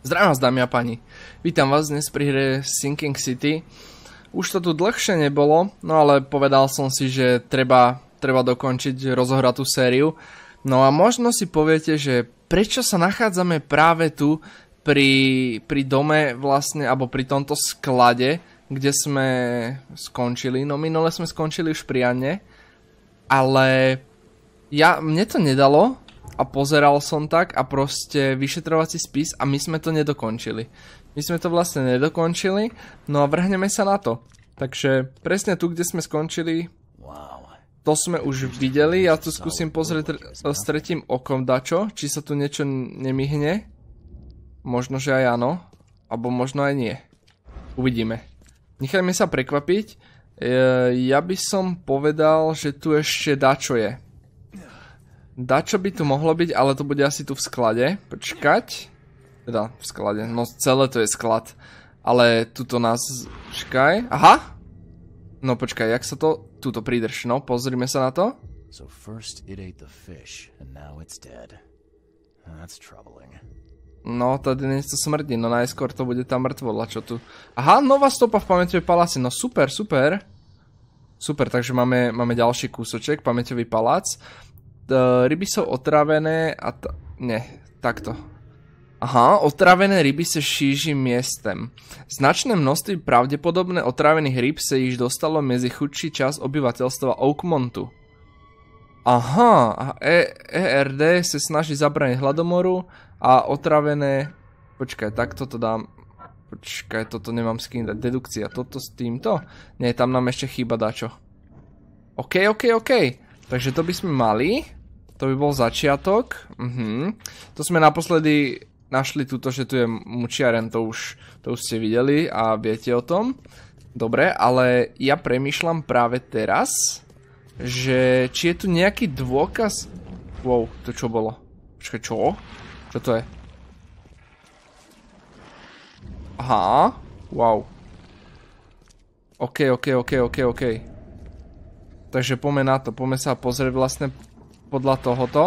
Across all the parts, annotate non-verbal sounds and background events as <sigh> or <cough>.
Zdravím vás dámy a páni, vítam vás dnes pri hre Sinking City. Už to tu dlhšie nebolo, no ale povedal som si, že treba, treba dokončiť rozohratú sériu. No a možno si poviete, že prečo sa nachádzame práve tu pri, pri dome vlastne, alebo pri tomto sklade, kde sme skončili. No minule sme skončili už pri Anne, ale ja, mne to nedalo, a pozeral som tak a proste vyšetrovací spis a my sme to nedokončili. My sme to vlastne nedokončili, no a vrhneme sa na to. Takže presne tu, kde sme skončili, to sme už videli, ja tu skúsim pozrieť e, s tretím okom dačo, či sa tu niečo nemihne. Možno, že aj áno, alebo možno aj nie. Uvidíme. Nechajme sa prekvapiť. E, ja by som povedal, že tu ešte dačo je. Dačo by tu mohlo byť, ale to bude asi tu v sklade. Počkať. Teda v sklade. No celé to je sklad. Ale tuto nás... Počkaj. Aha! No počkaj, jak sa to... Tuto prídrž. no. Pozrime sa na to. So first it ate the fish, and now it's dead. That's troubling. No, tady niečo smrdí, no najskôr to bude tá mŕtvola, čo tu... Aha, nová stopa v pamäťovej paláci, no super, super. Super, takže máme, máme ďalší kúsoček, pamäťový palác. E, ryby sú otravené a t- ne, takto. Aha, otravené ryby sa šíži miestem. Značné množství pravdepodobne otravených ryb sa již dostalo mezi chudší čas obyvateľstva Oakmontu. Aha, a e- ERD sa snaží zabránit hladomoru a otravené... Počkaj, tak toto dám... Počkaj, toto nemám s kým dať. Dedukcia, toto s týmto? Nie, tam nám ešte chýba dačo. OK, OK, OK. Takže to by sme mali. To by bol začiatok. Mhm. To sme naposledy našli túto, že tu je mučiaren, to už, to už ste videli a viete o tom. Dobre, ale ja premyšľam práve teraz, že či je tu nejaký dôkaz... Wow, to čo bolo? Počkaj, čo? Čo to je? Aha, wow. OK, OK, OK, OK, OK. Takže poďme na to, poďme sa pozrieť vlastne podľa tohoto.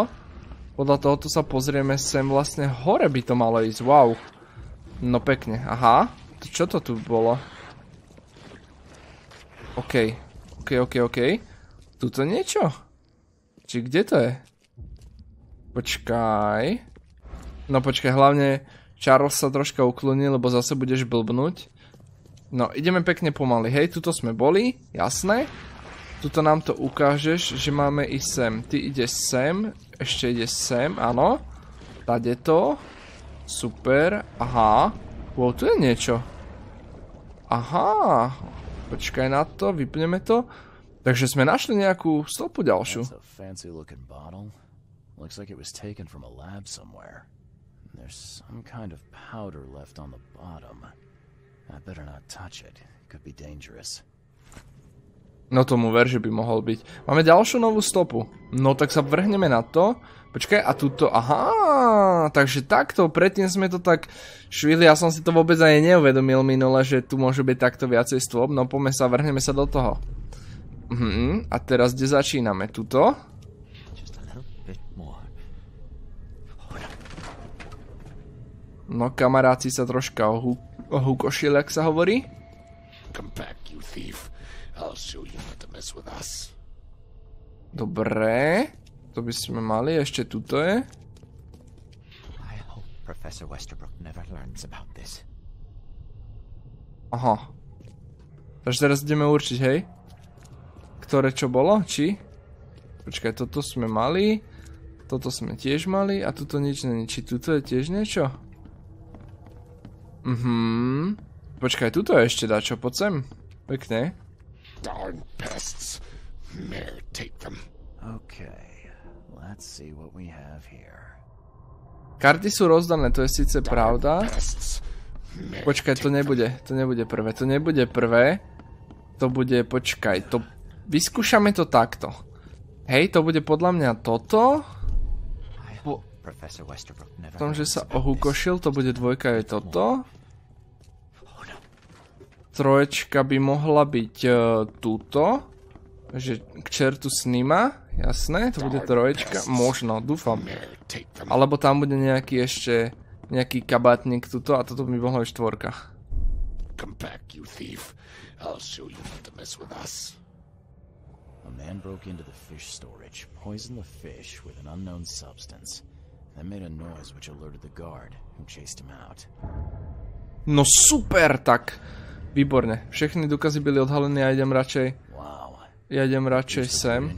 Podľa tohoto sa pozrieme sem vlastne hore by to malo ísť, wow. No pekne, aha. To čo to tu bolo? Okej. OK, OK, OK. Tuto niečo? Či kde to je? Počkaj. No počkaj, hlavne Charles sa troška ukloní, lebo zase budeš blbnúť. No, ideme pekne pomaly. Hej, tuto sme boli, jasné. Tuto nám to ukážeš, že máme ísť sem. Ty ide sem, ešte ide sem, áno. Tade to. Super, aha. Wow, tu je niečo. Aha. Počkaj na to, vypneme to. Takže sme našli nejakú stopu ďalšiu. Looks like it lab somewhere. There's some kind of powder left on the bottom. No tomu ver, že by mohol byť. Máme ďalšiu novú stopu. No tak sa vrhneme na to. Počkaj, a tuto, aha, takže takto, predtým sme to tak švihli, ja som si to vôbec aj neuvedomil minule, že tu môže byť takto viacej stôb, no poďme sa, vrhneme sa do toho. Mhm, a teraz kde začíname, tuto? No kamaráci sa troška ohukošili, ak sa hovorí. Come back, you thief. Dobre. To by sme mali. Ešte tuto je. Professor Westerbrook never learns about this. Aha. Takže teraz ideme určiť, hej? Ktoré čo bolo? Či? Počkaj, toto sme mali. Toto sme tiež mali. A tuto nič není. Či tuto je tiež niečo? Mhm. Počkaj, tuto je ešte dačo. Poď sem. Pekne. Darn pests. Mayor, take them. Okay, let's see what we have here. Karty sú rozdané, to je síce pravda. Počkaj, to nebude, to nebude prvé, to nebude prvé. To bude, počkaj, to... Vyskúšame to takto. Hej, to bude podľa mňa toto. Po tom, že sa ohukošil, to bude dvojka je toto. Troječka by mohla byť uh, túto. Že k čertu s Jasné, to bude troječka. Možno, dúfam. Alebo tam bude nejaký ešte nejaký kabátnik tuto a toto by mohlo byť štvorka. you thief. A man broke into the fish storage, poisoned the fish with an unknown substance, made a noise which alerted the guard, who chased him out. No super, tak Výborne. Všechny důkazy byli odhaleny, já jdem radšej... Já jdem radšej sem.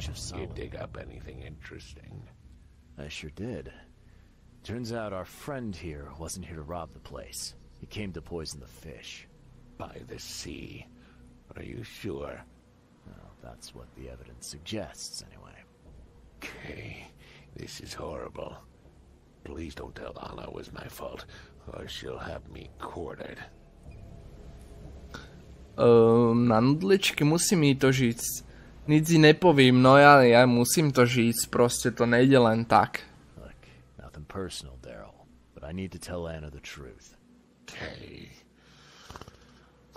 I sure did. Turns out our friend here wasn't here to rob the place. He came to poison the fish. By the sea. Are you sure? Well, that's what the evidence suggests, anyway. Okay, this is horrible. Please don't tell Anna it was my fault, or she'll have me quartered um, na nudličky, musím to žiť. Nic si nepovím, no ja, ja musím to žiť, proste to nejde len tak. Look, nothing personal, Daryl, but I need to tell Anna the truth. Okay.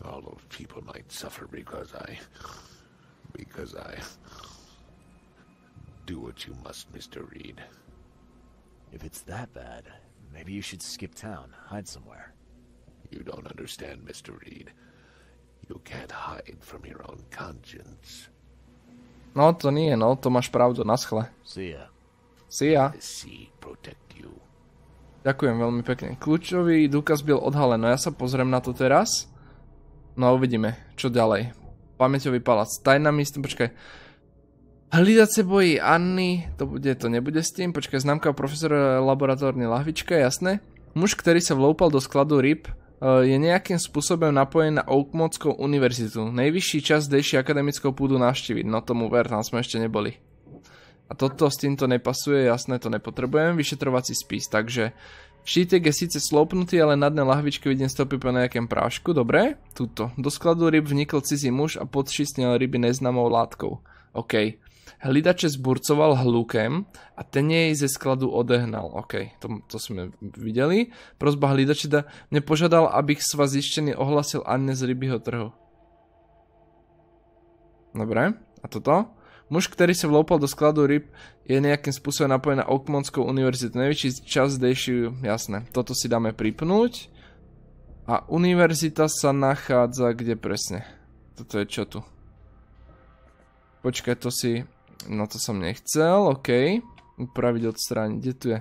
All those people might suffer because I... because I... Do what you must, Mr. Reed. If it's that bad, maybe you should skip town, hide somewhere. You don't understand, Mr. Reed. You can't hide from your own conscience. No, to nie, no, to máš pravdu, naschle. See ya. See ya. sea protect you. Ďakujem veľmi pekne. Kľúčový dôkaz byl odhalen, no ja sa pozriem na to teraz. No a uvidíme, čo ďalej. Pamäťový palac, tajná místa, počkaj. Hlídať se bojí Anny, to, bude, to nebude s tým, počkaj, známka profesora laboratórnej lahvička, jasné. Muž, ktorý sa vloupal do skladu ryb, Eh, je nejakým spôsobom napojený na Oakmondskou univerzitu. Najvyšší čas zdejší akademickou púdu navštíviť. No tomu ver, tam sme ešte neboli. A toto s týmto nepasuje, jasné, to nepotrebujem. Vyšetrovací spis, takže štítek je síce slopnutý, ale na dne lahvičky vidím stopy po nejakém prášku. Dobre, tuto. Do skladu ryb vnikol cizí muž a podšistnil ryby neznamou látkou. OK. Hlidače zburcoval hlukem a ten jej ze skladu odehnal. OK, to, to sme videli. Prozba hlidačida mne požiadal, abych sva zištený ohlasil Anne z rybyho trhu. Dobre, a toto? Muž, ktorý sa vloupal do skladu ryb, je nejakým spôsobom napojený na Okmonskou univerzitu. Najväčší čas zdejší, jasné. Toto si dáme pripnúť. A univerzita sa nachádza kde presne? Toto je čo tu? Počkaj, to si... No to som nechcel, OK. Upraviť, odstrániť. Kde tu je?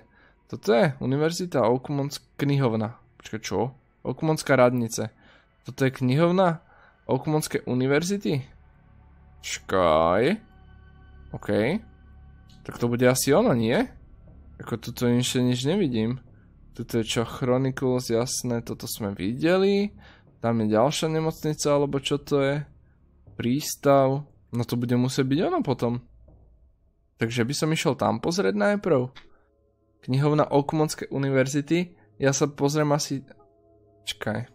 Toto je Univerzita Okumons knihovna. Počkaj, čo? Okumonská radnice. Toto je knihovna Okumonskej univerzity? Čkaj. OK. Tak to bude asi ono, nie? Ako tuto inšie nič nevidím. Tuto je čo? Chronicles, jasné, toto sme videli. Tam je ďalšia nemocnica, alebo čo to je? Prístav. No to bude musieť byť ono potom. Takže by som išiel tam pozrieť najprv. Knihovna Okumonskej univerzity. Ja sa pozriem asi... Čakaj.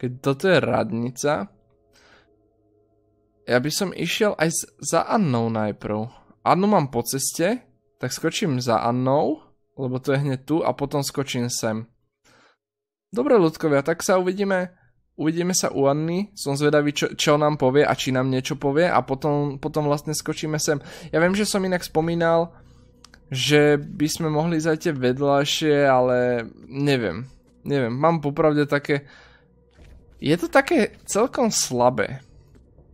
Keď toto je radnica... Ja by som išiel aj za Annou najprv. Annu mám po ceste, tak skočím za Annou, lebo to je hneď tu a potom skočím sem. Dobre, ľudkovia, tak sa uvidíme uvidíme sa u Anny, som zvedavý, čo, čo nám povie a či nám niečo povie a potom, potom vlastne skočíme sem. Ja viem, že som inak spomínal, že by sme mohli ísť vedľašie, tie vedľajšie, ale neviem. Neviem, mám popravde také... Je to také celkom slabé,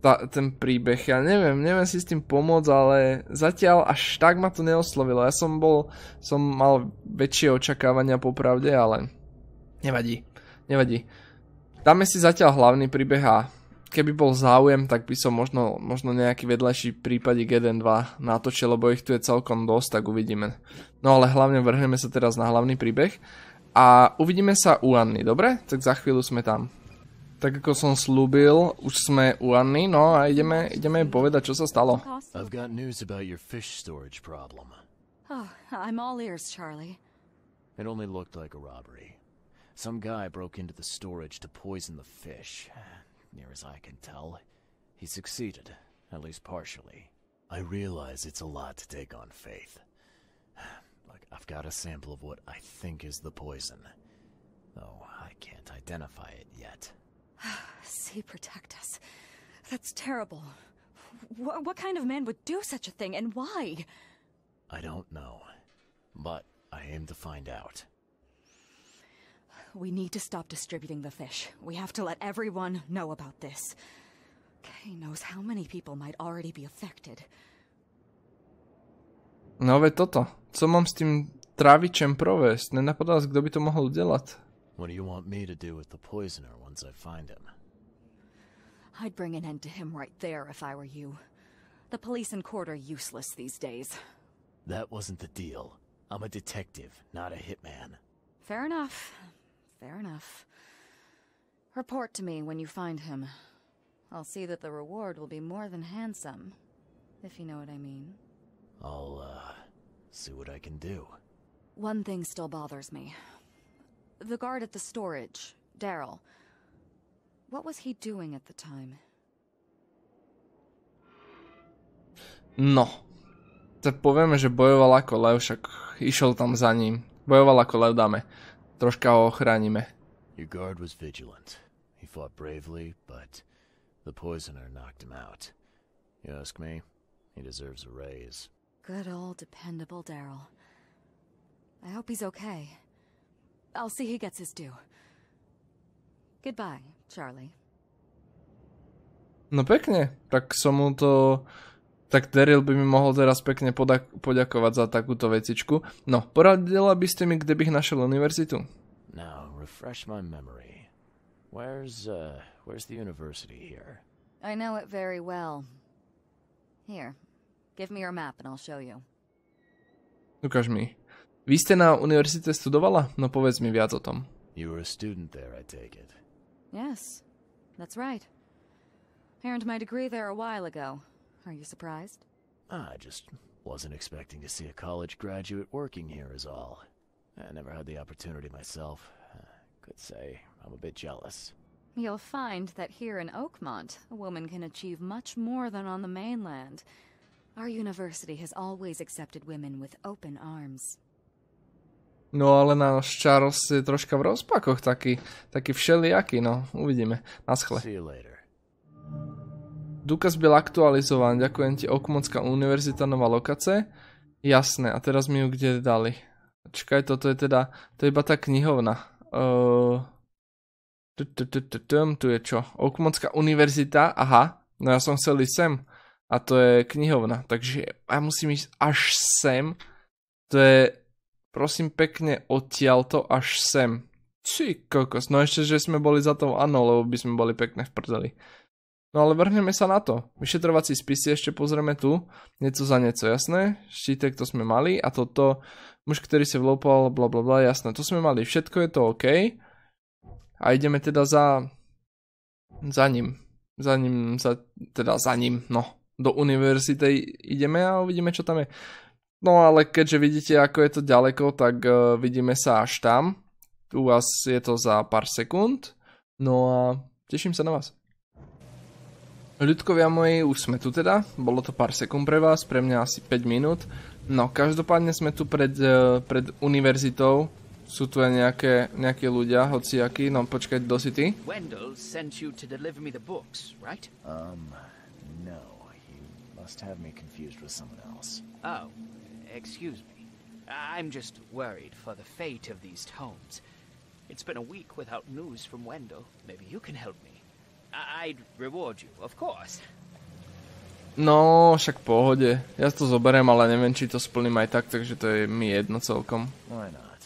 tá, ten príbeh. Ja neviem, neviem si s tým pomôcť, ale zatiaľ až tak ma to neoslovilo. Ja som bol, som mal väčšie očakávania popravde, ale nevadí, nevadí. Dáme si zatiaľ hlavný príbeh a keby bol záujem, tak by som možno, možno nejaký vedľajší prípadik 1-2 natočil, lebo ich tu je celkom dosť, tak uvidíme. No ale hlavne vrhneme sa teraz na hlavný príbeh a uvidíme sa u Anny, dobre? Tak za chvíľu sme tam. Tak ako som slúbil, už sme u Anny, no a ideme, ideme povedať, čo sa stalo. Oh, I'm all ears, Charlie. It only looked like a robbery. Some guy broke into the storage to poison the fish, near as I can tell. He succeeded, at least partially. I realize it's a lot to take on faith. <sighs> Look, I've got a sample of what I think is the poison, though I can't identify it yet. <sighs> See, protect us. That's terrible. Wh what kind of man would do such a thing, and why? I don't know, but I aim to find out. We need to stop distributing the fish. We have to let everyone know about this. Kay knows how many people might already be affected. Nové toto. Co mám s tím trávičem provést? Nenapadá kdo by to mohl What do you want me to do with the poisoner once I find him? I'd bring an end to him right there if I were you. The police and court are useless these days. That wasn't the deal. I'm a detective, not a hitman. Fair enough. Fair enough. Report to me when you find him. I'll see that the reward will be more than handsome, if you know what I mean. I'll, uh, see what I can do. One thing still bothers me. The guard at the storage, Daryl. What was he doing at the time? No. Tak povieme, že bojoval ako lev, však išiel tam za ním. Bojoval ako lev, dáme. troška ho ochránime. Your guard was vigilant. He fought bravely, but the poisoner knocked him out. You ask me, he deserves a raise. Good old dependable Daryl. I hope he's okay. I'll see he gets his due. Goodbye, Charlie. No pekne, tak som mu to tak Daryl by mi mohol teraz pekne poda- poďakovať za takúto vecičku. No, poradila by ste mi, kde bych našiel univerzitu? Now, refresh my memory. Where's, uh, where's the university here? I know it very well. Here, give me your map and I'll show you. Ukáž mi. Vy ste na univerzite studovala? No povedz mi viac o tom. You were a student there, I take it. Yes, that's right. earned my degree there a while ago, Are you surprised? Ah, I just wasn't expecting to see a college graduate working here, is all. I never had the opportunity myself. Uh, could say I'm a bit jealous. You'll find that here in Oakmont, a woman can achieve much more than on the mainland. Our university has always accepted women with open arms. No ale náš Charles je troška v rozpakoch taký, taký všelijaký, no uvidíme. Naschle. See you later. Dúkaz byl aktualizován, ďakujem ti, Okmocká univerzita, nová lokace. Jasné, a teraz mi ju kde dali. Čakaj, toto je teda, to je iba tá knihovna. tu je čo? Okmocká univerzita, aha, no ja som chcel ísť sem. A to je knihovna, takže ja musím ísť až sem. To je, prosím pekne, odtiaľto až sem. Či kokos, no ešte, že sme boli za tou áno, lebo by sme boli pekne v prdeli. No ale vrhneme sa na to. Vyšetrovací spisy ešte pozrieme tu, nieco za nieco, jasné? Štítek to sme mali a toto, muž, ktorý sa vloupal, bla bla bla, jasné, to sme mali, všetko je to OK. A ideme teda za, za ním, za ním, za, teda za ním, no, do univerzity ideme a uvidíme, čo tam je. No ale keďže vidíte, ako je to ďaleko, tak uh, vidíme sa až tam. U vás je to za pár sekúnd. No a teším sa na vás. Ľudkovia moji, už sme tu teda, bolo to pár sekúnd pre vás, pre mňa asi 5 minút. No, každopádne sme tu pred, e, pred univerzitou, sú tu aj nejaké, nejaké ľudia, aký, no počkaj, kto si ty? Wendell sent you to deliver me the books, right? Um, no, you must have me confused with someone else. Oh, excuse me. I'm just worried for the fate of these tomes. It's been a week without news from Wendell. Maybe you can help me. I- would reward you, of course. No, však pohode. Ja to zoberiem, ale neviem, či to splním aj tak, takže to je mi jedno celkom. Why not?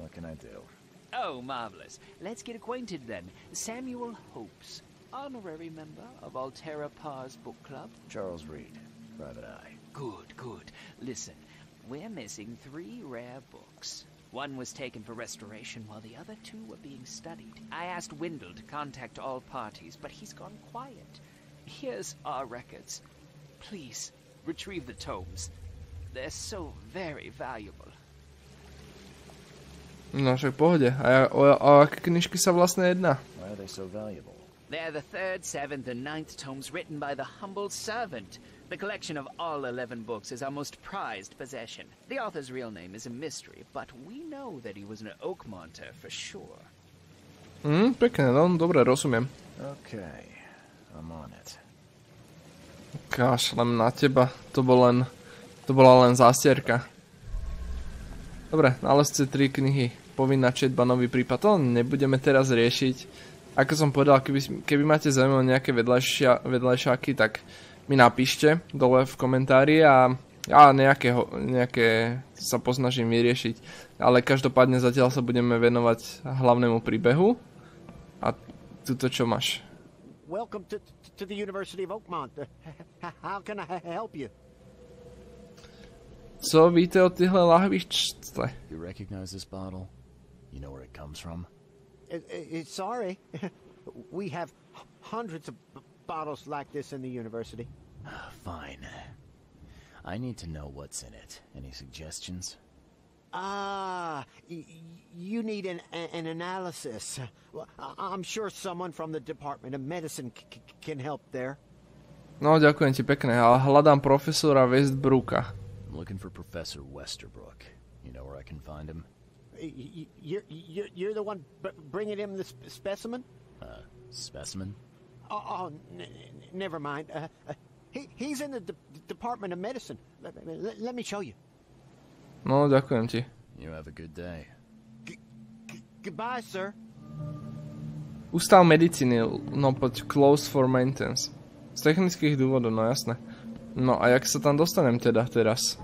What can I do? Oh, marvelous. Let's get acquainted then. Samuel Hopes, honorary member of Altera Parr's book club. Charles Reed, private eye. Good, good. Listen, we're missing three rare books. One was taken for restoration while the other two were being studied. I asked Windle to contact all parties, but he's gone quiet. Here's our records. Please, retrieve the tomes. They're so very valuable. No však pohode. A, o, o aké knižky sa vlastne jedná? Why are they so valuable? They're the third, seventh, and ninth tomes written by the humble servant. The collection of all 11 books is our most prized possession. The author's real name is a mystery, but we know that he was an Oakmonter for sure. Mm, pekne, no, dobre, rozumiem. Okay, I'm on it. Kašlem na teba, to bol len, to bola len zástierka. Dobre, nalezte tri knihy, povinná četba, nový prípad, to nebudeme teraz riešiť. Ako som povedal, keby, keby máte zaujímavé nejaké vedľajšia, vedľajšáky, tak mi napíšte dole v komentári a ja nejakého, nejaké sa poznažím vyriešiť. Ale každopádne zatiaľ sa budeme venovať hlavnému príbehu. A tuto čo máš? Welcome to, to the University of Oakmont. <laughs> How can I help you? Co víte o tyhle lahvičce? You recognize this bottle? You know where it comes from? It, it, sorry. <laughs> We have hundreds of bottles like this in the university. Ah, fine. I need to know what's in it. Any suggestions? Ah, you need an, an analysis. I'm sure someone from the Department of Medicine can help there. No, ďakujem ti pekne, ale hľadám profesora Westbrooka. I'm looking for Professor Westerbrook. You know where I can find him? You're, you're, you're the one bringing him the specimen? Uh, specimen? Oh, oh never mind. Uh, uh, He's in the de Department of Medicine. Let, let, let, me show you. No, ďakujem ti. You have a good day. G goodbye, sir. Ústav medicíny, no poď close for maintenance. Z technických dôvodov, no jasné. No a jak sa tam dostanem teda teraz?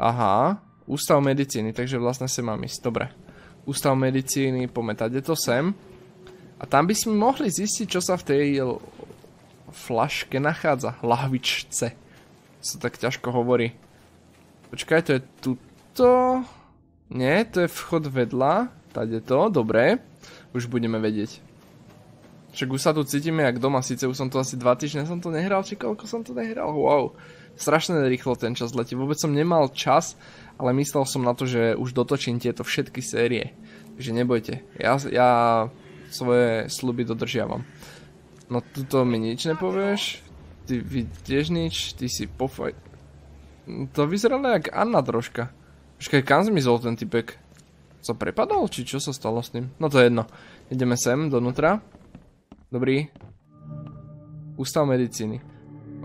Aha, ústav medicíny, takže vlastne sem mám ísť, dobre. Ústav medicíny, pamätať, je to sem. A tam by sme mohli zistiť, čo sa v tej flaške nachádza? Lahvičce. Sa tak ťažko hovorí. Počkaj, to je tuto... Nie, to je vchod vedľa. Tade to, dobre. Už budeme vedieť. Však už sa tu cítime jak doma, síce už som tu asi 2 týždne som to nehral, či koľko som to nehral, wow. Strašne rýchlo ten čas letí, vôbec som nemal čas, ale myslel som na to, že už dotočím tieto všetky série. Takže nebojte, ja, ja svoje sluby dodržiavam. No tuto mi nič nepovieš. Ty vy tiež nič, ty si pofaj... To vyzeralo jak Anna troška. Počkaj, kam zmizol ten typek? Sa prepadol, či čo sa stalo s ním? No to je jedno. Ideme sem, donútra. Dobrý. Ústav medicíny.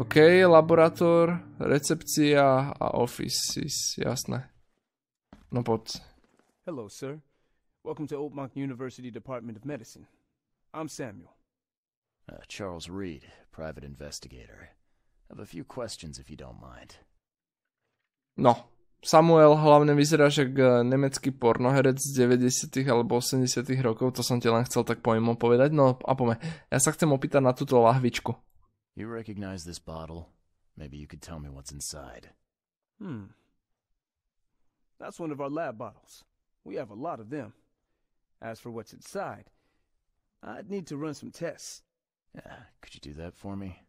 OK, laborator, recepcia a offices, jasné. No poď. Hello, sir. Welcome to Old University Department of Medicine. I'm Samuel. Uh, Charles Reed, private investigator. I have a few questions if you don't mind. No, Samuel hlavne vyzeráš jak uh, nemecký pornoherec z 90. alebo 80. rokov, to som ti len chcel tak pojmo povedať. No a pome, ja sa chcem opýtať na túto lahvičku. You recognize this bottle? Maybe you could tell me what's inside. Hmm. That's one of our lab bottles. We have a lot of them. As for what's inside, I'd need to run some tests. Uh, <sighs> could you do that for me?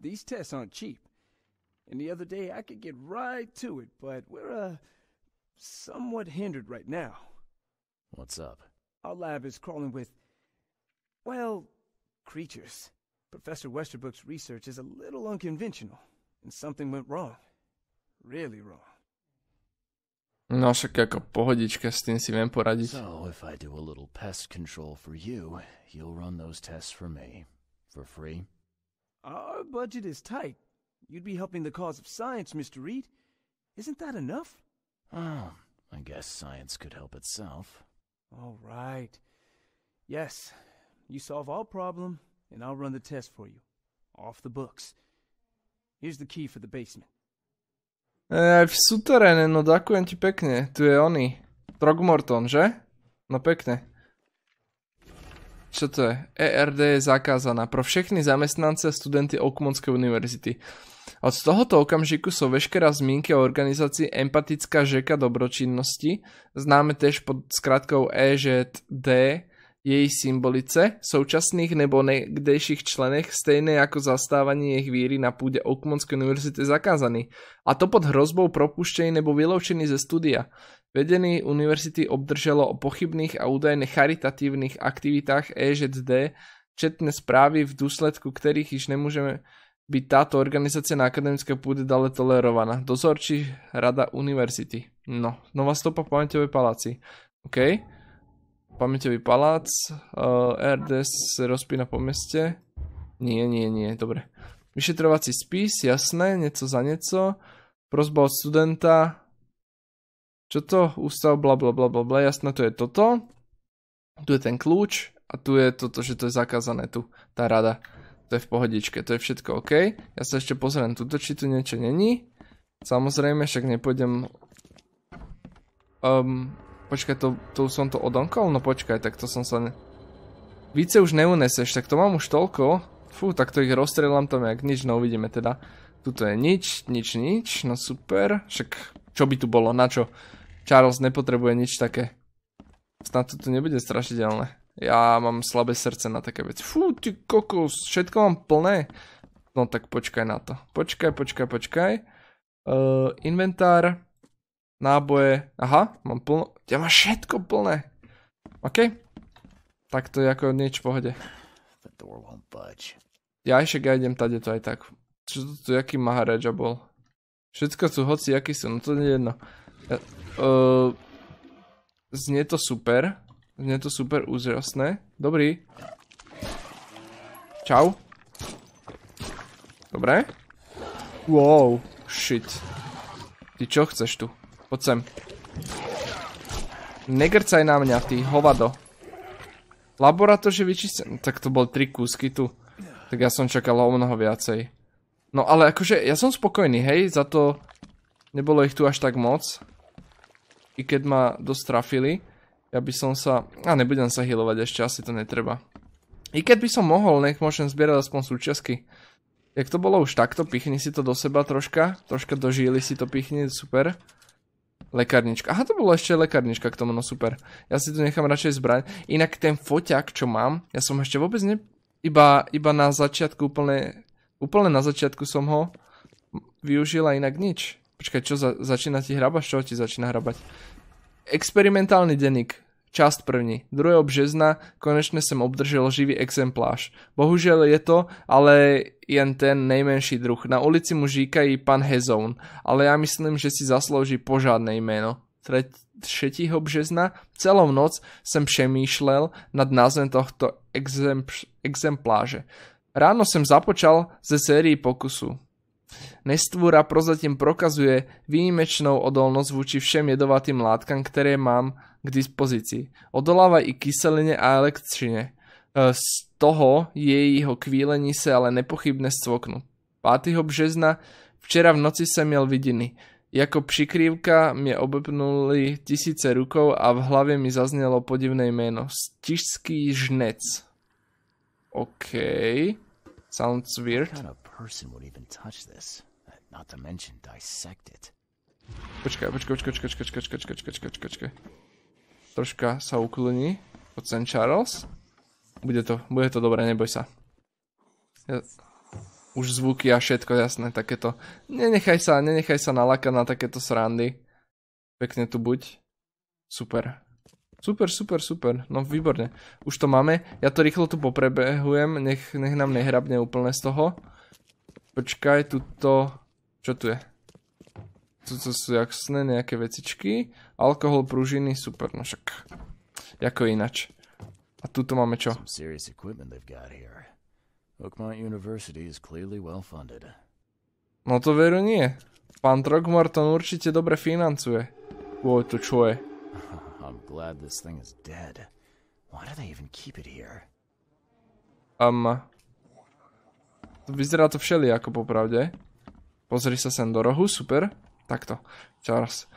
These tests aren't cheap. And the other day I could get right to it, but we're, uh, somewhat hindered right now. What's up? Our lab is crawling with, well, creatures. Professor Westerbrook's research is a little unconventional, and something went wrong. Really wrong. No však ako pohodička s tým si viem poradiť. So if I do a little pest control for you, you'll run those tests for me. For free? Our budget is tight. You'd be helping the cause of science, Mr. Reed. Isn't that enough? Oh, I guess science could help itself. All right. Yes, you solve all problem, and I'll run the test for you. Off the books. Here's the key for the basement. E, eh, v suteréne, no ďakujem ti pekne. Tu je oný. Trogmorton, že? No pekne. čo to je? ERD je zakázaná pro všechny zamestnance a studenty Oakmondské univerzity. Od tohoto okamžiku sú veškerá zmínky o organizácii Empatická žeka dobročinnosti, známe tež pod skratkou EŽD, jej symbolice, současných nebo nekdejších členech, stejné ako zastávanie ich víry na púde Oakmondskej univerzity zakázaný. A to pod hrozbou propuštení nebo vyloučení ze studia. Vedení univerzity obdrželo o pochybných a údajne charitatívnych aktivitách EŽD četné správy, v dôsledku ktorých již nemôže byť táto organizácia na akademické pôde dále tolerovaná. Dozorčí rada univerzity. No, nová stopa pamäťovej paláci. OK. Pamäťový palác. Uh, eh, RDS se rozpína po meste. Nie, nie, nie, dobre. Vyšetrovací spis, jasné, nieco za nieco. Prozba od studenta čo to, ústav, bla bla bla bla bla, jasné, to je toto, tu je ten kľúč a tu je toto, že to je zakázané tu, tá rada. To je v pohodičke, to je všetko OK. Ja sa ešte pozriem tuto, či tu niečo není. Samozrejme, však nepôjdem... Um, počkaj, to, to som to odonkol? No počkaj, tak to som sa... Ne... Více už neuneseš, tak to mám už toľko. Fú, tak to ich rozstrelám tam jak nič, no uvidíme teda. Tuto je nič, nič, nič, no super. Však čo by tu bolo, na čo? Charles nepotrebuje nič také. Snad to tu nebude strašidelné. Ja mám slabé srdce na také veci. Fú, ty kokos, všetko mám plné. No tak počkaj na to. Počkaj, počkaj, počkaj. Eh, inventár, náboje, aha, mám plno, ja mám všetko plné. OK, tak to je ako nič v pohode. Ja ešte ja idem tady to aj tak. Čo to tu, jaký maharadža bol? Všetko sú hoci, jaký sú, no to nie je jedno. Uh, znie to super. Znie to super úžasné. Dobrý. Čau. Dobre. Wow, shit. Ty čo chceš tu? Poď sem. Negrcaj na mňa, ty hovado. Laboratože vyčistené. Tak to bol tri kúsky tu. Tak ja som čakal o mnoho viacej. No ale akože, ja som spokojný, hej, za to nebolo ich tu až tak moc i keď ma dosť trafili, ja by som sa... A nebudem sa healovať ešte, asi to netreba. I keď by som mohol, nech môžem zbierať aspoň súčiasky. Jak to bolo už takto, pichni si to do seba troška, troška do žíly si to pichni, super. Lekárnička, aha to bolo ešte lekárnička k tomu, no super. Ja si tu nechám radšej zbrať. Inak ten foťak, čo mám, ja som ešte vôbec ne... Iba, iba na začiatku úplne, úplne na začiatku som ho využil a inak nič. Počkaj, čo za, začína ti hrabať? Čo ti začína hrabať? Experimentálny denník. Časť první. 2. března konečne som obdržel živý exempláš. Bohužel je to, ale jen ten nejmenší druh. Na ulici mu říkají pan Hezoun, ale ja myslím, že si zaslouží požádne jméno. 3. března celou noc som přemýšlel nad názvem tohto exempláže. Ráno som započal ze sérii pokusu. Nestvúra prozatím prokazuje výjimečnou odolnosť voči všem jedovatým látkam, ktoré mám k dispozícii. Odoláva i kyseline a elektřine. Z toho jejího kvílení sa ale nepochybne stvoknú. 5. března včera v noci sa miel vidiny. Jako přikrývka mě obepnuli tisíce rukou a v hlave mi zaznelo podivné jméno. Stižský žnec. OK. Sounds weird person would even touch this, uh, not to mention dissect it. Počkaj, počkaj, počkaj, počkaj, počkaj, počkaj, počkaj, počkaj, počkaj, počkaj. Troška sa uklení od St. Charles. Bude to, bude to dobré, neboj sa. Ja... Už zvuky a všetko, jasné, takéto. Nenechaj sa, nenechaj sa nalakať na takéto srandy. Pekne tu buď. Super. Super, super, super. No výborne. Už to máme. Ja to rýchlo tu poprebehujem, nech, nech nám nehrabne úplne z toho. Počkaj, tuto... Čo tu je? Tuto sú jasné nejaké vecičky. Alkohol, pružiny, super, no však. Jako inač. A tuto máme čo? Oakmont University is clearly well funded. No to veru nie. Pán Trogmorton určite dobre financuje. Uoj, to čo je? <laughs> I'm glad this thing is dead. Why do they even keep it here? Um, vyzerá to všeli ako popravde. Pozri sa sem do rohu, super. Takto, Charles.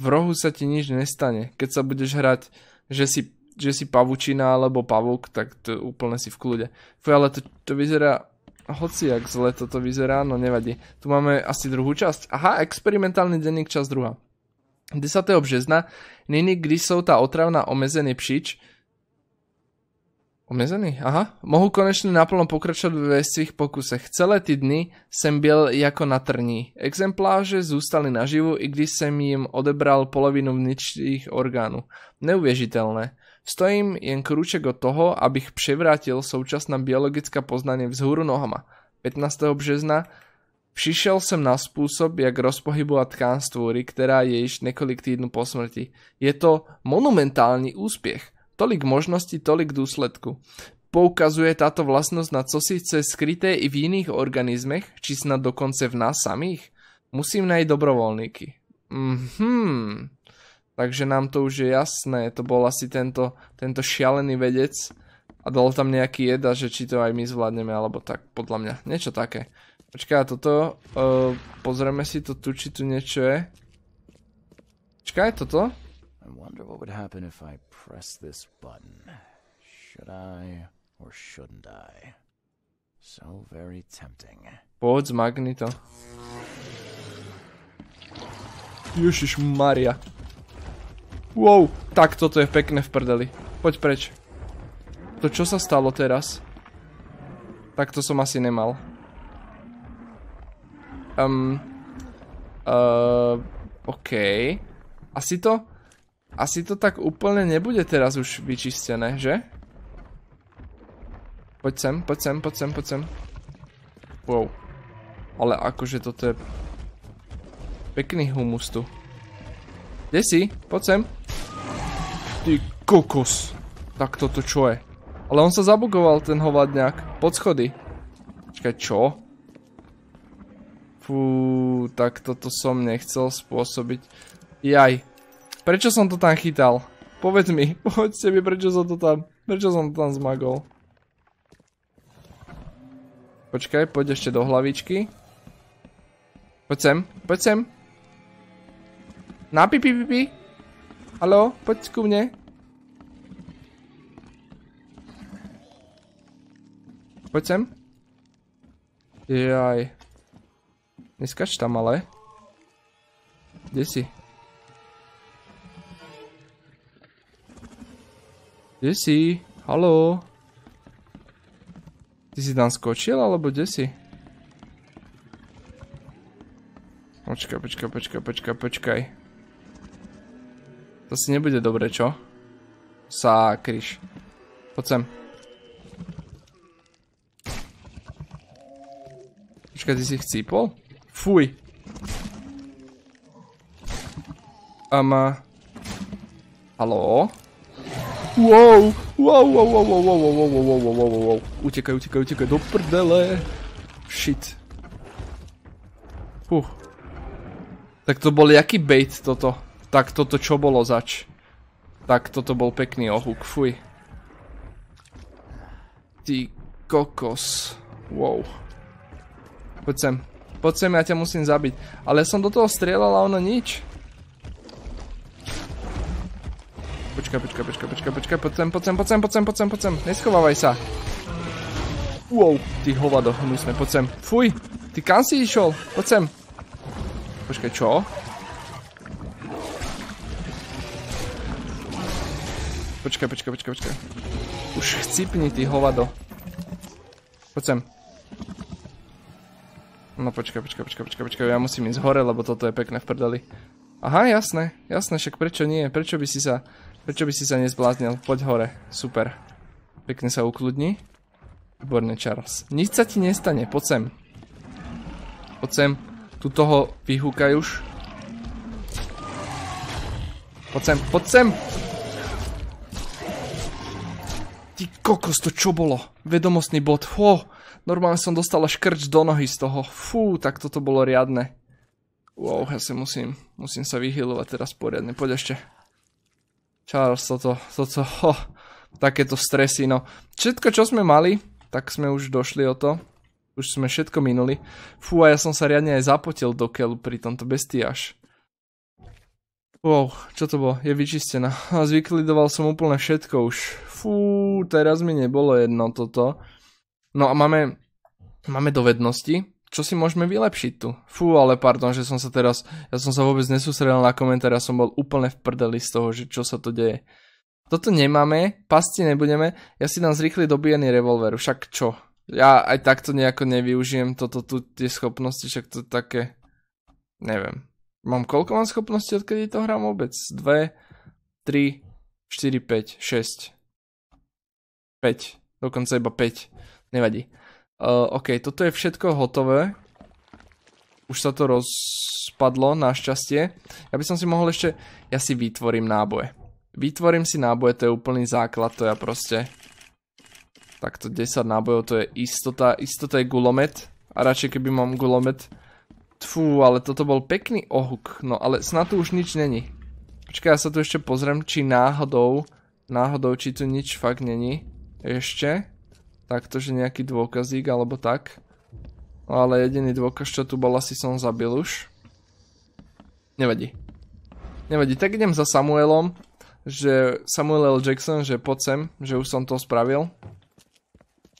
V rohu sa ti nič nestane. Keď sa budeš hrať, že si, že si pavučina alebo pavúk, tak to úplne si v kľude. Fuj, ale to, to vyzerá jak zle toto vyzerá, no nevadí. Tu máme asi druhú časť. Aha, experimentálny denník časť druhá. 10. března, nyní, když sú tá otravná omezený pšič, Omezený? Aha. Mohu konečne naplno pokračovať ve svých pokusech. Celé ty dny sem byl jako na trní. Exempláže zústali naživu, i když sem jim odebral polovinu vničných orgánu. Neuviežiteľné. Stojím jen krúček od toho, abych převrátil současná biologická poznanie vzhúru nohama. 15. března Přišel som na spôsob, jak rozpohybovať tkán stvůry, ktorá je již nekolik týdnu po smrti. Je to monumentálny úspiech. Tolik možností, tolik dôsledku. Poukazuje táto vlastnosť na cosi, skryté i v iných organizmech, či snad dokonce v nás samých? Musím nájsť dobrovoľníky. Mhm. Takže nám to už je jasné. To bol asi tento, tento šialený vedec a dal tam nejaký jed že či to aj my zvládneme, alebo tak, podľa mňa. Niečo také. Počkaj, toto, uh, pozrieme si to tu, či tu niečo je. Počkaj, toto? I wonder what would happen if I press this button. Should I or shouldn't I? So very tempting. Pôď Magneto. Ježiš Maria. Wow, tak toto je pekné v prdeli. Poď preč. To čo sa stalo teraz? Tak to som asi nemal. Um, uh, OK. Asi to? Asi to tak úplne nebude teraz už vyčistené, že? Poď sem, poď sem, poď sem, poď sem. Wow. Ale akože toto je... Pekný humus tu. Kde si? Poď sem. Ty kokos. Tak toto čo je? Ale on sa zabugoval, ten hovadňák. Pod schody. Počkaj, čo? Fú, tak toto som nechcel spôsobiť. Jaj. Prečo som to tam chytal? Povedz mi, <laughs> povedzte mi, prečo som to tam, prečo som to tam zmagol. Počkaj, poď ešte do hlavičky. Poď sem, poď sem. Na pipi pipi. Haló, poď ku mne. Poď sem. Jaj. Neskač tam ale. Kde si? Kde si? Haló? Ty si tam skočil, alebo kde si? Počkaj, počkaj, počkaj, počkaj, počkaj. To si nebude dobre, čo? Sákriš. Poď sem. Počkaj, ty si chcípol? Fuj. Ama. Haló? Haló? Wow, wow, wow, wow, wow, wow, wow, wow, wow, wow, wow, wow. Utekaj, utekaj, utekaj, do prdele. Shit. Huh. Tak to bol jaký bait toto? Tak toto čo bolo zač? Tak toto bol pekný ohúk, fuj. Ty kokos. Wow. Poď sem. Poď sem, ja ťa musím zabiť. Ale ja som do toho strieľal a ono nič. počkaj, počkaj, počkaj, počkaj, počkaj, poď sem, poď sem, poď sem, poď sem, poď sem, poď sem, neschovávaj sa. Wow, ty hovado, hnusné, poď sem. Fuj, ty kam si išiel? Poď sem. Počkaj, čo? Počkaj, počkaj, počkaj, počkaj. Už chcipni, ty hovado. Poď sem. No počkaj, počkaj, počkaj, počkaj, počkaj, ja musím ísť hore, lebo toto je pekné v prdeli. Aha, jasné, jasné, však prečo nie, prečo by si sa Prečo by si sa nezbláznil? Poď hore. Super. Pekne sa ukludni. Výborné, Charles. Nič sa ti nestane. Poď sem. Poď sem. Tu toho vyhúkaj už. Poď sem. Poď sem. Ty kokos, to čo bolo? Vedomostný bod. Fô. Normálne som dostala škrč do nohy z toho. Fú, tak toto bolo riadne. Wow, ja sa musím, musím sa vyhýlovať teraz poriadne. Poď ešte. Charles, toto, toto, ho, takéto stresy, no. Všetko, čo sme mali, tak sme už došli o to. Už sme všetko minuli. Fú, a ja som sa riadne aj zapotil do keľu pri tomto bestiaž. Wow, čo to bolo? Je vyčistená. A zvyklidoval som úplne všetko už. Fú, teraz mi nebolo jedno toto. No a máme, máme dovednosti čo si môžeme vylepšiť tu? Fú, ale pardon, že som sa teraz, ja som sa vôbec nesústredil na komentár, ja som bol úplne v prdeli z toho, že čo sa to deje. Toto nemáme, pasti nebudeme, ja si dám zrýchly dobijený revolver, však čo? Ja aj takto nejako nevyužijem toto tu, tie schopnosti, však to také, neviem. Mám koľko mám schopnosti odkedy to hrám vôbec? 2, 3, 4, 5, 6. 5, dokonca iba 5, nevadí. Uh, OK, toto je všetko hotové. Už sa to rozpadlo, našťastie. Ja by som si mohol ešte... Ja si vytvorím náboje. Vytvorím si náboje, to je úplný základ, to ja proste... Takto 10 nábojov, to je istota. Istota je gulomet. A radšej, keby mám gulomet... Tfú, ale toto bol pekný ohuk. No, ale snad tu už nič není. Počkaj, ja sa tu ešte pozriem, či náhodou... Náhodou, či tu nič fakt není. Ešte takto, že nejaký dôkazík alebo tak. ale jediný dôkaz, čo tu bol, asi som zabil už. Nevadí. Nevadí, tak idem za Samuelom, že Samuel L. Jackson, že poď sem, že už som to spravil.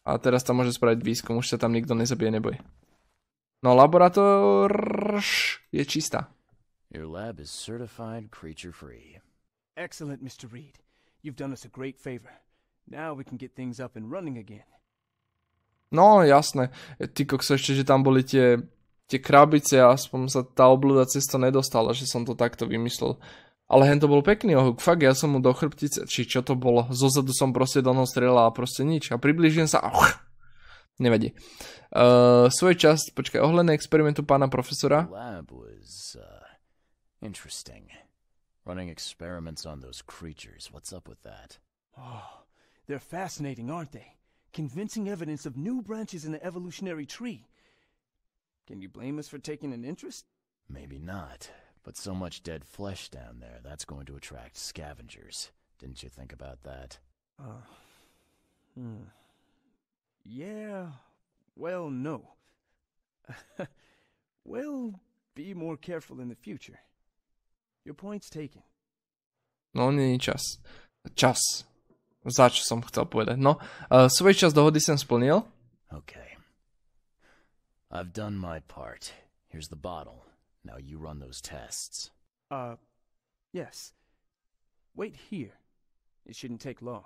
A teraz tam môže spraviť výskum, už sa tam nikto nezabije, neboj. No laborator je čistá. Your lab is certified creature free. Excellent, Mr. Reed. You've done us a great favor. Now we can get things up and running again. No, jasné. Ty kokso ešte, že tam boli tie, tie krabice a aspoň sa tá obľúda cesta nedostala, že som to takto vymyslel. Ale hen to bol pekný ohuk, fakt, ja som mu do chrbtice, či čo to bolo, zozadu som proste do noho a proste nič. A približím sa a nevadí. Uh, ehm, svoj časť, počkaj, ohľadné experimentu pána profesora. Uh, interesting. Running experiments on those creatures, what's up with that? Oh, they're fascinating, aren't they? convincing evidence of new branches in the evolutionary tree. Can you blame us for taking an interest? Maybe not, but so much dead flesh down there, that's going to attract scavengers. Didn't you think about that? Uh, hmm. Yeah, well, no. <laughs> we'll be more careful in the future. Your point's taken. Only nie Just za čo som chcel povedať. No, uh, svoju časť dohody som splnil. Okay. I've done my part. Here's the bottle. Now you run those tests. Uh, yes. Wait here. It shouldn't take long.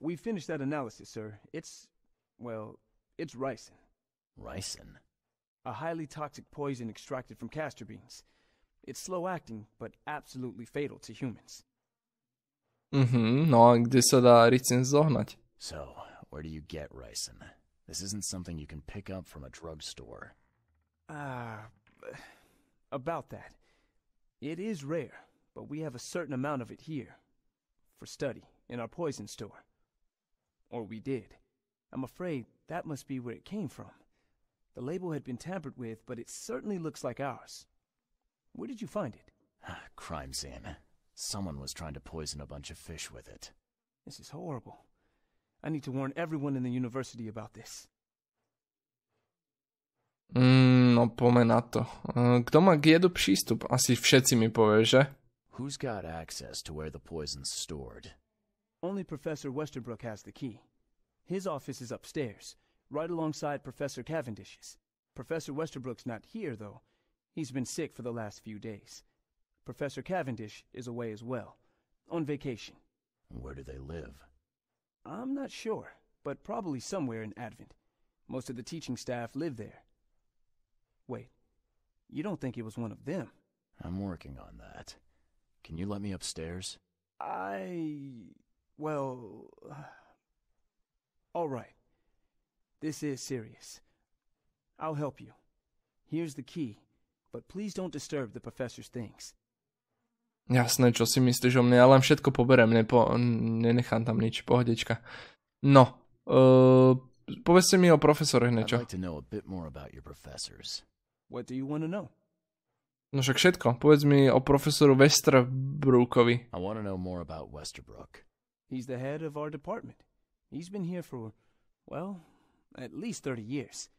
We finished that analysis, sir. It's, well, it's ricin. Ricin? A highly toxic poison extracted from castor beans. It's slow acting, but absolutely fatal to humans. Mhm, no a sada ricin So, where do you get ricin? This isn't something you can pick up from a drugstore. Ah, uh, about that. It is rare, but we have a certain amount of it here. For study, in our poison store. Or we did. I'm afraid that must be where it came from. The label had been tampered with, but it certainly looks like ours. Where did you find it? Ah, crime scene. Someone was trying to poison a bunch of fish with it. This is horrible. I need to warn everyone in the university about this. Hmm, opome Kto eh, ma k přístup? Asi wszyscy mi povie, že? Who's got access to where the poison's stored? Only Professor Westerbrook has the key. His office is upstairs, right alongside Professor Cavendish's. Professor Westerbrook's not here, though, He's been sick for the last few days. Professor Cavendish is away as well, on vacation. Where do they live? I'm not sure, but probably somewhere in Advent. Most of the teaching staff live there. Wait, you don't think it was one of them? I'm working on that. Can you let me upstairs? I... well... All right. This is serious. I'll help you. Here's the key but please don't disturb the professor's things. Jasné, čo si myslíš o mne, ale ja len všetko poberem, nepo, nenechám tam nič, pohodečka. No, uh, eh, povedzte mi o profesoroch niečo. No však všetko, povedz mi o profesoru Westerbrookovi. I want to know more about Westerbrook. He's the head of our department. He's been here for, well, at least 30 years.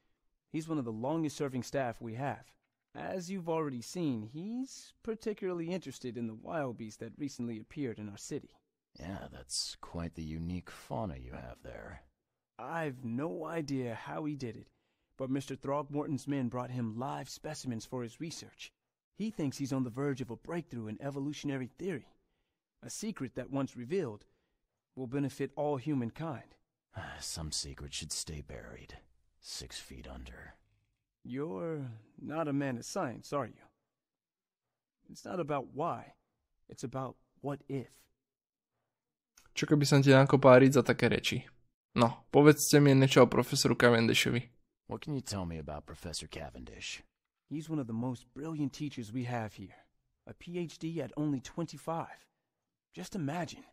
He's one of the longest serving staff we have. As you've already seen, he's particularly interested in the wild beasts that recently appeared in our city. Yeah, that's quite the unique fauna you have there. I've no idea how he did it, but Mr. Throgmorton's men brought him live specimens for his research. He thinks he's on the verge of a breakthrough in evolutionary theory. A secret that once revealed will benefit all humankind. <sighs> Some secret should stay buried, six feet under. You're not a man of science, are you? It's not about why, it's about what if. Čo keby som ti Janko páriť za také reči? No, povedzte mi niečo o profesoru Cavendishovi. What can you tell me about Professor Cavendish? He's one of the most brilliant teachers we have here. A PhD at only 25. Just imagine.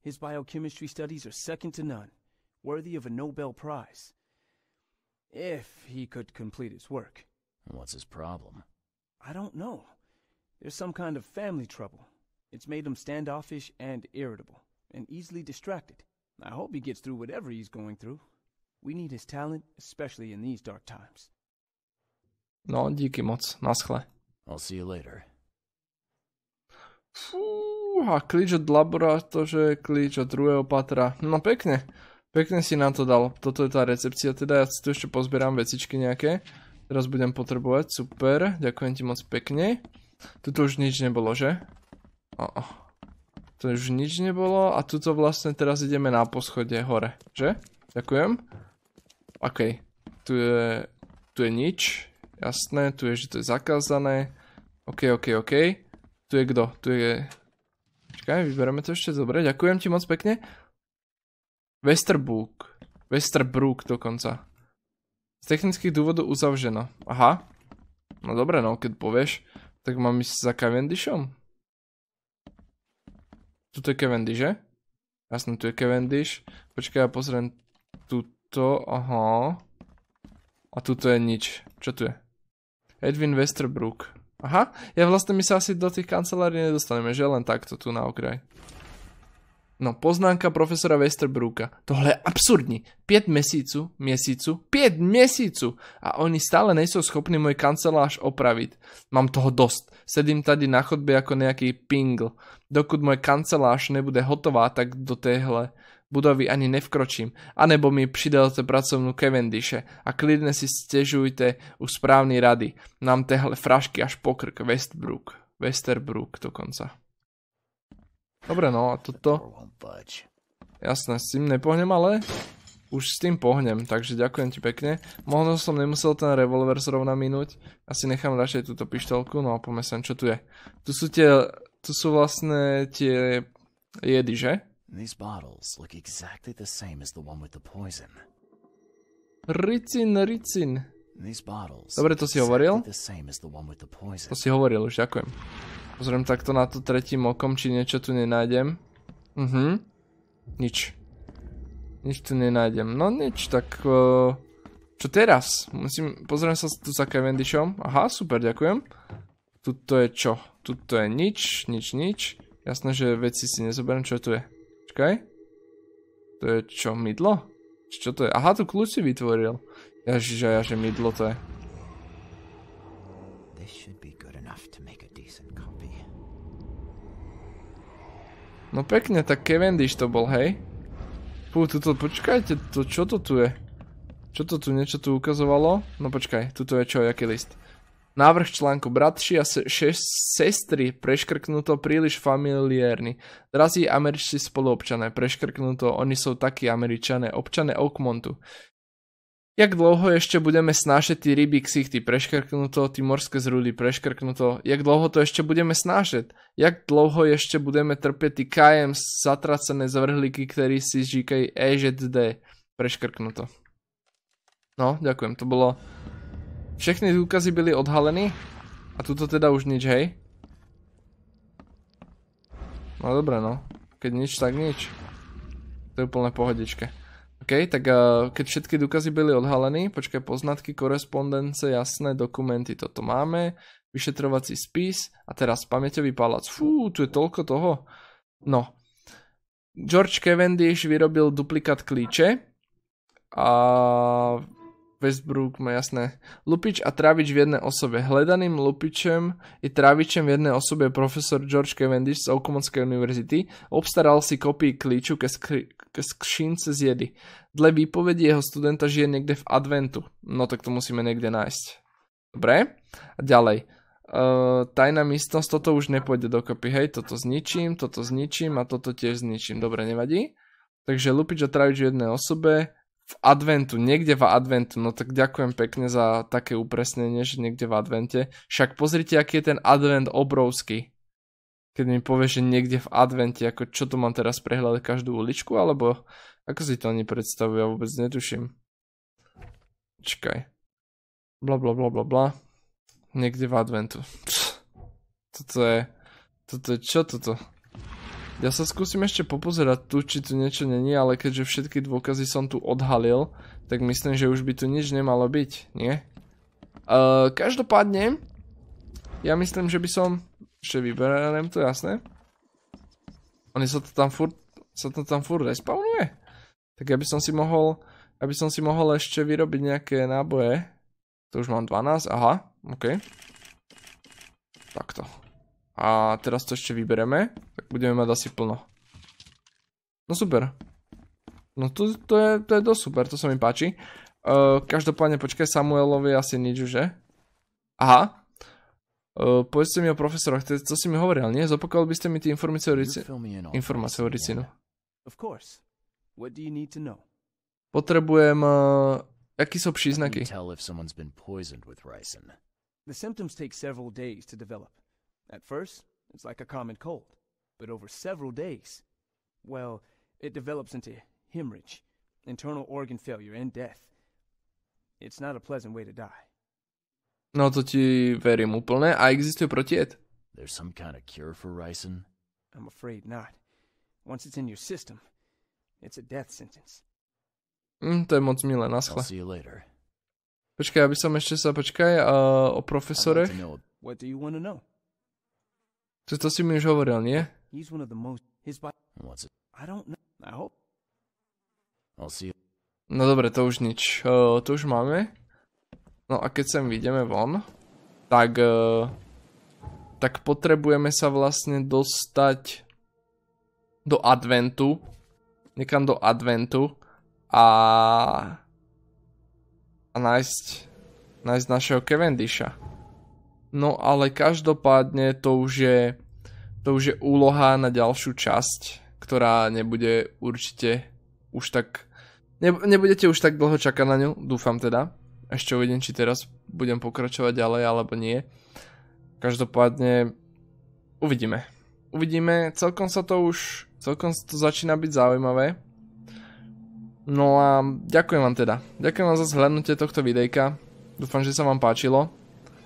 His biochemistry studies are second to none, worthy of a Nobel Prize. If he could complete his work. What's his problem? I don't know. There's some kind of family trouble. It's made him standoffish and irritable, and easily distracted. I hope he gets through whatever he's going through. We need his talent, especially in these dark times. No, díky moc. Naschle. I'll see you later. Fú, klíč od laboratoře, klíč od druhého patra. No pekne. Pekne si nám to dal. Toto je tá recepcia, teda ja si tu ešte pozberám vecičky nejaké. Teraz budem potrebovať, super, ďakujem ti moc pekne. Tuto už nič nebolo, že? O, o. To už nič nebolo a tuto vlastne teraz ideme na poschode hore, že? Ďakujem. OK, tu je, tu je nič, jasné, tu je, že to je zakázané. OK, OK, OK. Tu je kto? Tu je... Čakaj, vyberieme to ešte, dobre, ďakujem ti moc pekne. Westerbrook. Westerbrook dokonca. Z technických dôvodov uzavžená. Aha. No dobre, no keď povieš, tak mám ísť za Cavendishom. Tuto je Cavendish, že? Jasne, tu je Cavendish. Počkaj, ja pozriem tuto, aha. A tuto je nič. Čo tu je? Edwin Westerbrook. Aha, ja vlastne my sa asi do tých kancelárií nedostaneme, že len takto tu na okraj. No, poznámka profesora Westerbrooka. Tohle je absurdní. 5 mesícu, mesícu, 5 mesícu a oni stále nejsou schopní môj kancelář opraviť. Mám toho dosť Sedím tady na chodbe ako nejaký pingl. Dokud môj kancelář nebude hotová, tak do téhle budovy ani nevkročím, A nebo mi pridelte pracovnú Cavendishe a klidne si stežujte u správnej rady. Nám téhle frašky až pokrk Westbrook. Westerbrook dokonca. Dobre, no a toto... Jasné, s tým nepohnem, ale už s tým pohnem, takže ďakujem ti pekne. Možno som nemusel ten revolver zrovna minúť, asi nechám radšej túto pištolku, no a poďme sem, čo tu je. Tu sú tie, tu sú vlastne tie jedy, že? These bottles look exactly the same as the one with the poison. Ricin, ricin. Dobre, to si hovoril? To si hovoril, už ďakujem. Pozriem takto na to tretím okom, či niečo tu nenájdem. Mhm. Nič. Nič tu nenájdem. No nič, tak... Eh, čo teraz? Musím... Pozriem sa tu za Cavendishom. Aha, super, ďakujem. Tuto je čo? Tuto je nič, nič, nič. Jasné, že veci si nezoberiem, čo tu je. Počkaj. To je čo, mydlo? Čo to je? Aha, tu kľúč si vytvoril. Jažiža, ja, že mydlo to je. This should be good enough to make a No pekne, tak Cavendish to bol, hej? Fú, tuto, počkajte, to, čo to tu je? Čo to tu, niečo tu ukazovalo? No počkaj, tuto je čo, jaký list? Návrh článku. Bratši a sestry, preškrknuto príliš familiárni. Drazí američci spoluobčané, preškrknuto, oni sú takí američané, občané Oakmontu. Jak dlouho ešte budeme snášať ty ryby ksichty preškrknuto, ty morské zrúdy preškrknuto? Jak dlouho to ešte budeme snášať? Jak dlouho ešte budeme trpieť ty KM zatracené zvrhlíky, ktorí si říkají EŽD preškrknuto? No, ďakujem, to bolo... Všechny dôkazy byli odhalení? A tuto teda už nič, hej? No dobre, no. Keď nič, tak nič. To je úplne pohodičke. OK, tak uh, keď všetky dôkazy boli odhalené, počkaj, poznatky, korespondence, jasné, dokumenty, toto máme, vyšetrovací spis a teraz pamäťový palác. Fú, tu je toľko toho. No. George Cavendish vyrobil duplikát klíče a Westbrook má jasné. Lupič a Travič v jednej osobe. Hledaným Lupičem i Travičem v jednej osobe je profesor George Cavendish z Okomonskej univerzity. Obstaral si kopii klíču ke, skri- ke skšince z jedy. Dle výpovedi jeho studenta žije niekde v adventu. No tak to musíme niekde nájsť. Dobre? A ďalej. Uh, tajná místnosť, toto už nepôjde dokopy, hej, toto zničím, toto zničím a toto tiež zničím, dobre, nevadí. Takže Lupič a Travič v jednej osobe, v adventu, niekde v adventu, no tak ďakujem pekne za také upresnenie, že niekde v advente. Však pozrite, aký je ten advent obrovský. Keď mi povie, že niekde v advente, ako čo tu mám teraz prehľadať každú uličku, alebo ako si to oni predstavujú, ja vôbec netuším. Čakaj. Bla bla bla bla bla. Niekde v adventu. Toto je... Toto je čo toto? Ja sa skúsim ešte popozerať tu, či tu niečo není, ale keďže všetky dôkazy som tu odhalil, tak myslím, že už by tu nič nemalo byť, nie? E, každopádne, ja myslím, že by som... Ešte vyberiem to, jasné? Oni sa to tam furt... Sa to tam furt respawnuje? Tak ja by som si mohol... by som si mohol ešte vyrobiť nejaké náboje. To už mám 12, aha, okej. Takto. A teraz to ešte vybereme. Tak budeme mať asi plno. No super. No to, to, je, to je dosť super, to sa mi páči. Uh, každopádne počkaj, Samuelovi asi nič, že? Aha. Uh, e, povedzte mi o profesoroch, to, to si mi hovoril, nie? Zopakoval by ste mi tie informácie o Ricinu? Informácie o Ricinu. Potrebujem... Uh, e, aký sú príznaky? The symptoms take several days to develop. At first, it's like a common cold, but over several days, well, it develops into hemorrhage, internal organ failure, and death. It's not a pleasant way to die. No to ti verím úplne. A existuje protied? There's some kind of cure for ricin? I'm afraid not. Once it's in your system, it's a death sentence. Mm, to je moc milé, naschle. see you later. Počkaj, aby som ešte sa, počkaj, uh, o What do you want to know? To, to si mi už hovoril, nie? He's one of the most... His body... What's it? I don't know. I hope... I'll see you. No dobre, to už nič. Uh, to už máme. No a keď sem vidíme von, tak... Uh, tak potrebujeme sa vlastne dostať do adventu. Niekam do adventu. A... A nájsť... Nájsť našeho Cavendisha. No ale každopádne to už je, to už je úloha na ďalšiu časť, ktorá nebude určite už tak... Ne, nebudete už tak dlho čakať na ňu, dúfam teda. Ešte uvidím, či teraz budem pokračovať ďalej alebo nie. Každopádne uvidíme. Uvidíme, celkom sa to už, celkom sa to začína byť zaujímavé. No a ďakujem vám teda. Ďakujem vám za zhľadnutie tohto videjka. Dúfam, že sa vám páčilo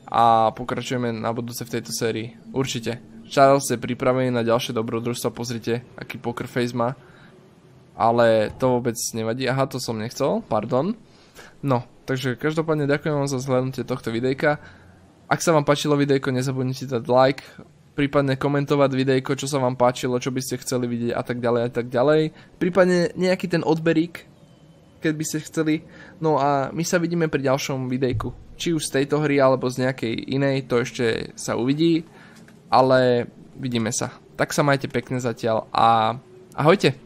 a pokračujeme na budúce v tejto sérii. Určite. Charles je pripravený na ďalšie dobrodružstva, pozrite, aký poker face má. Ale to vôbec nevadí. Aha, to som nechcel, pardon. No, takže každopádne ďakujem vám za zhľadnutie tohto videjka. Ak sa vám páčilo videjko, nezabudnite dať like, prípadne komentovať videjko, čo sa vám páčilo, čo by ste chceli vidieť a tak ďalej a tak ďalej. Prípadne nejaký ten odberík, keď by ste chceli. No a my sa vidíme pri ďalšom videjku či už z tejto hry alebo z nejakej inej, to ešte sa uvidí, ale vidíme sa. Tak sa majte pekne zatiaľ a ahojte!